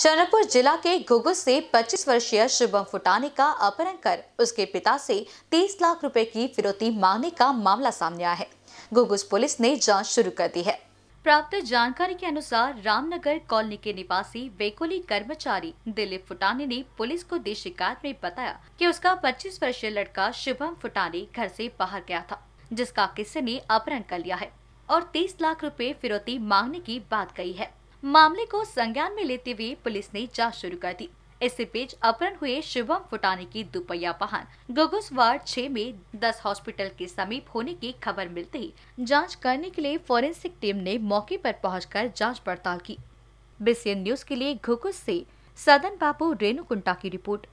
चंद्रपुर जिला के गुगुस से 25 वर्षीय शुभम फुटानी का अपहरण कर उसके पिता से 30 लाख रुपए की फिरौती मांगने का मामला सामने आया है घुगुस पुलिस ने जांच शुरू कर दी है प्राप्त जानकारी के अनुसार रामनगर कॉलोनी के निवासी बेकुली कर्मचारी दिलीप फुटानी ने पुलिस को दी शिकायत में बताया कि उसका 25 वर्षीय लड़का शुभम फुटानी घर से बाहर गया था जिसका किसी ने अपहरण कर लिया है और 30 लाख रुपए फिरौती मांगने की बात कही है मामले को संज्ञान में लेते हुए पुलिस ने जांच शुरू कर दी इससे बीच अपहरण हुए शिवम फुटाने की दुपहिया वाहन गोगुस वार्ड छह में दस हॉस्पिटल के समीप होने की खबर मिलते ही जांच करने के लिए फोरेंसिक टीम ने मौके पर पहुंचकर जांच पड़ताल की बीसीएन न्यूज के लिए घुगुस से सदन बाबू रेणु कुंटा की रिपोर्ट